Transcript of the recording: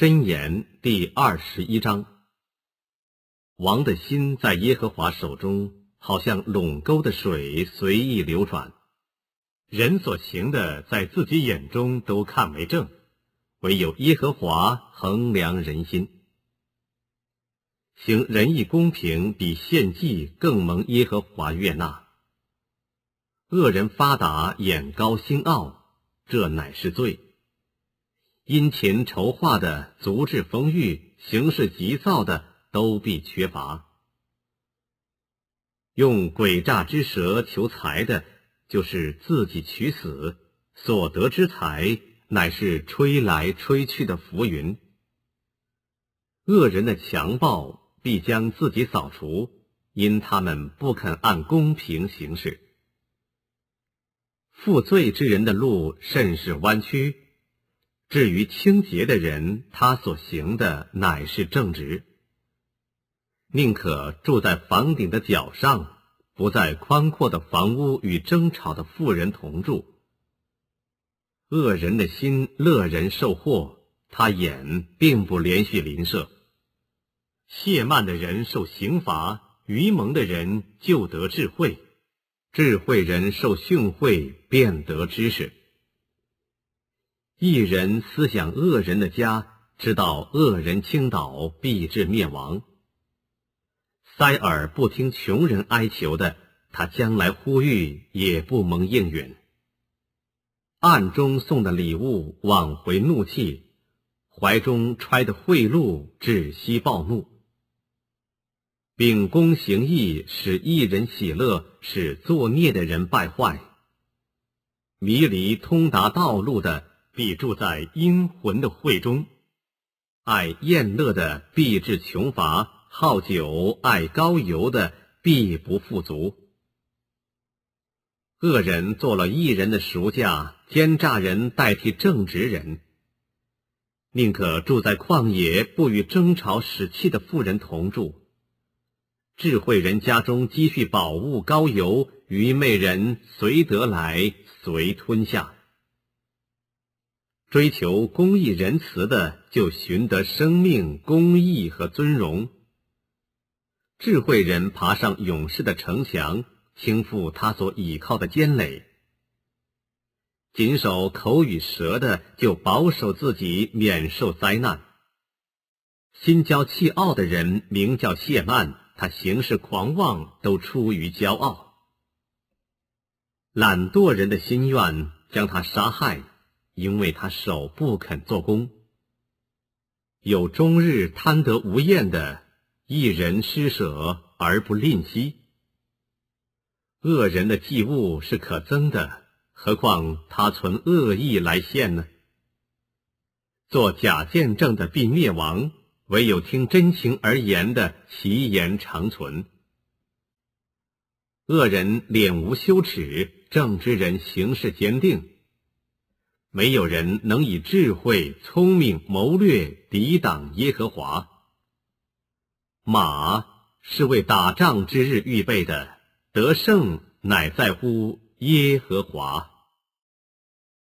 箴言第二十一章：王的心在耶和华手中，好像垄沟的水随意流转。人所行的，在自己眼中都看为正，唯有耶和华衡量人心。行仁义公平，比献祭更蒙耶和华悦纳。恶人发达，眼高心傲，这乃是罪。殷勤筹划的足智风裕，行事急躁的都必缺乏。用诡诈之舌求财的，就是自己取死；所得之财，乃是吹来吹去的浮云。恶人的强暴，必将自己扫除，因他们不肯按公平行事。负罪之人的路，甚是弯曲。至于清洁的人，他所行的乃是正直。宁可住在房顶的角上，不在宽阔的房屋与争吵的富人同住。恶人的心乐人受祸，他眼并不连续邻舍。懈慢的人受刑罚，愚蒙的人就得智慧。智慧人受训诲，便得知识。一人思想恶人的家，知道恶人倾倒必致灭亡。塞耳不听穷人哀求的，他将来呼吁也不蒙应允。暗中送的礼物挽回怒气，怀中揣的贿赂窒息暴怒。秉公行义使一人喜乐，使作孽的人败坏。迷离通达道路的。必住在阴魂的会中，爱宴乐的必至穷乏，好酒爱高油的必不富足。恶人做了艺人的赎价，奸诈人代替正直人。宁可住在旷野，不与争吵使气的富人同住。智慧人家中积蓄宝物高油，愚昧人随得来随吞下。追求公义仁慈的，就寻得生命、公义和尊荣。智慧人爬上勇士的城墙，轻负他所倚靠的坚垒。谨守口与舌的，就保守自己免受灾难。心骄气傲的人名叫谢曼，他行事狂妄，都出于骄傲。懒惰人的心愿将他杀害。因为他手不肯做工，有终日贪得无厌的，一人施舍而不吝惜。恶人的祭物是可憎的，何况他存恶意来献呢？做假见证的必灭亡，唯有听真情而言的其言长存。恶人脸无羞耻，正之人行事坚定。没有人能以智慧、聪明、谋略抵挡耶和华。马是为打仗之日预备的，得胜乃在乎耶和华。